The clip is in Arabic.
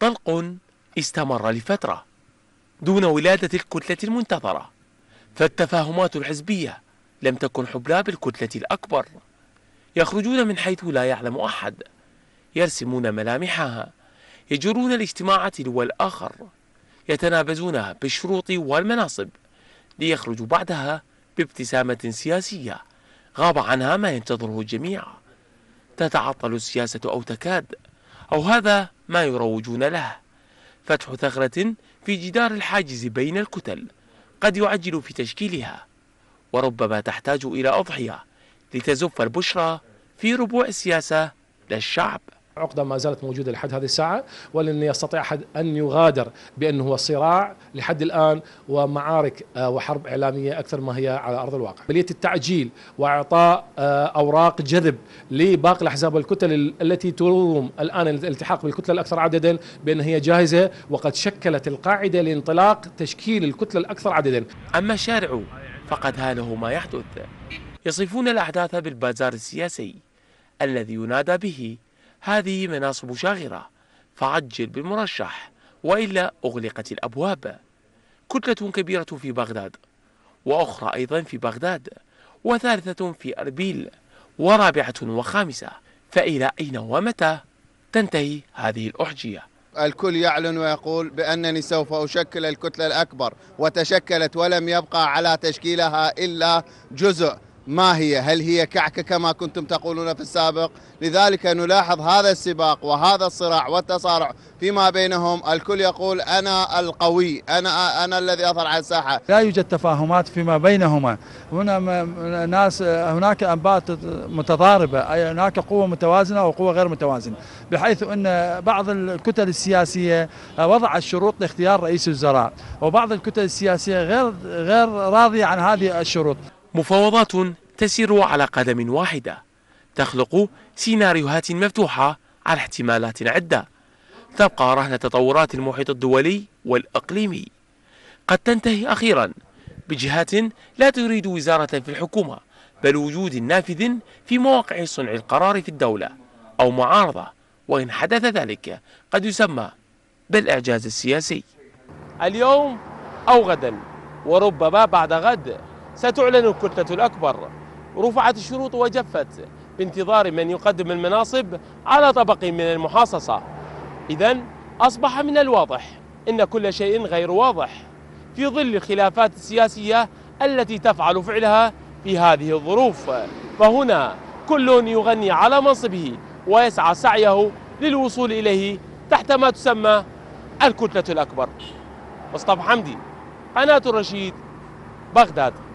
طلق استمر لفترة دون ولادة الكتلة المنتظرة فالتفاهمات الحزبية لم تكن حبلى بالكتلة الأكبر يخرجون من حيث لا يعلم أحد يرسمون ملامحها يجرون الاجتماع تلو الآخر يتنابزون بالشروط والمناصب ليخرجوا بعدها بابتسامة سياسية غاب عنها ما ينتظره الجميع تتعطل السياسة أو تكاد أو هذا ما يروجون له فتح ثغرة في جدار الحاجز بين الكتل قد يعجل في تشكيلها وربما تحتاج إلى أضحية لتزف البشرى في ربوع السياسة للشعب عقدة ما زالت موجودة لحد هذه الساعة ولن يستطيع أحد أن يغادر بأنه هو صراع لحد الآن ومعارك آه، وحرب إعلامية أكثر ما هي على أرض الواقع عملية التعجيل وإعطاء آه، أوراق جذب لباقي الأحزاب والكتل التي تروم الآن الالتحاق بالكتلة الأكثر عددا بأن هي جاهزة وقد شكلت القاعدة لانطلاق تشكيل الكتلة الأكثر عددا أما الشارع فقد هاله ما يحدث يصفون الأحداث بالبازار السياسي الذي ينادى به هذه مناصب شاغرة فعجل بالمرشح وإلا أغلقت الأبواب كتلة كبيرة في بغداد وأخرى أيضا في بغداد وثالثة في أربيل ورابعة وخامسة فإلى أين ومتى تنتهي هذه الأحجية الكل يعلن ويقول بأنني سوف أشكل الكتلة الأكبر وتشكلت ولم يبقى على تشكيلها إلا جزء ما هي هل هي كعكة كما كنتم تقولون في السابق لذلك نلاحظ هذا السباق وهذا الصراع والتصارع فيما بينهم الكل يقول أنا القوي أنا أنا الذي أظهر على الساحة لا يوجد تفاهمات فيما بينهما هنا ناس هناك أنباء متضاربة أي هناك قوة متوازنة وقوة غير متوازنة بحيث أن بعض الكتل السياسية آه، وضع الشروط لاختيار رئيس الوزراء وبعض الكتل السياسية غير غير راضية عن هذه الشروط مفاوضات تسير على قدم واحدة تخلق سيناريوهات مفتوحة على احتمالات عدة تبقى رهن تطورات المحيط الدولي والأقليمي قد تنتهي أخيرا بجهات لا تريد وزارة في الحكومة بل وجود نافذ في مواقع صنع القرار في الدولة أو معارضة وإن حدث ذلك قد يسمى بالإعجاز السياسي اليوم أو غدا وربما بعد غد ستعلن الكتلة الأكبر رفعت الشروط وجفت بانتظار من يقدم المناصب على طبق من المحاصصة إذا أصبح من الواضح أن كل شيء غير واضح في ظل الخلافات السياسية التي تفعل فعلها في هذه الظروف فهنا كل يغني على منصبه ويسعى سعيه للوصول إليه تحت ما تسمى الكتلة الأكبر مصطفى حمدي قناة الرشيد بغداد